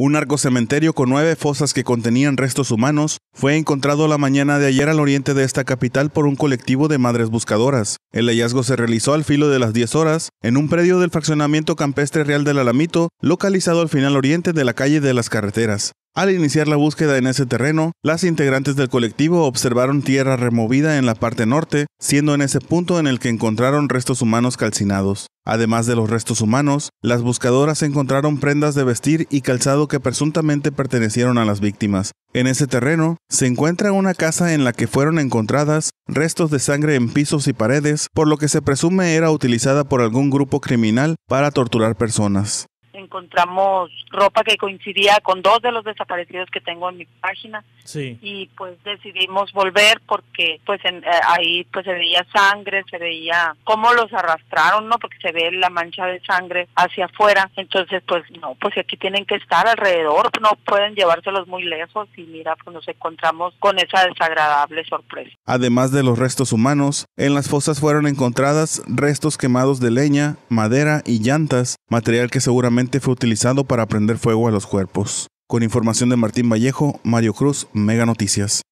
Un arco cementerio con nueve fosas que contenían restos humanos fue encontrado la mañana de ayer al oriente de esta capital por un colectivo de madres buscadoras. El hallazgo se realizó al filo de las 10 horas en un predio del fraccionamiento campestre Real del Alamito, localizado al final oriente de la calle de las carreteras. Al iniciar la búsqueda en ese terreno, las integrantes del colectivo observaron tierra removida en la parte norte, siendo en ese punto en el que encontraron restos humanos calcinados. Además de los restos humanos, las buscadoras encontraron prendas de vestir y calzado que presuntamente pertenecieron a las víctimas. En ese terreno se encuentra una casa en la que fueron encontradas restos de sangre en pisos y paredes, por lo que se presume era utilizada por algún grupo criminal para torturar personas encontramos ropa que coincidía con dos de los desaparecidos que tengo en mi página. Y pues decidimos volver porque pues eh, ahí pues se veía sangre, se veía cómo los arrastraron, ¿no? Porque se ve la mancha de sangre hacia afuera. Entonces pues no, pues aquí tienen que estar alrededor, no pueden llevárselos muy lejos y mira, pues nos encontramos con esa desagradable sorpresa. Además de los restos humanos, en las fosas fueron encontradas restos quemados de leña, madera y llantas material que seguramente fue utilizado para prender fuego a los cuerpos. Con información de Martín Vallejo, Mario Cruz, Mega Noticias.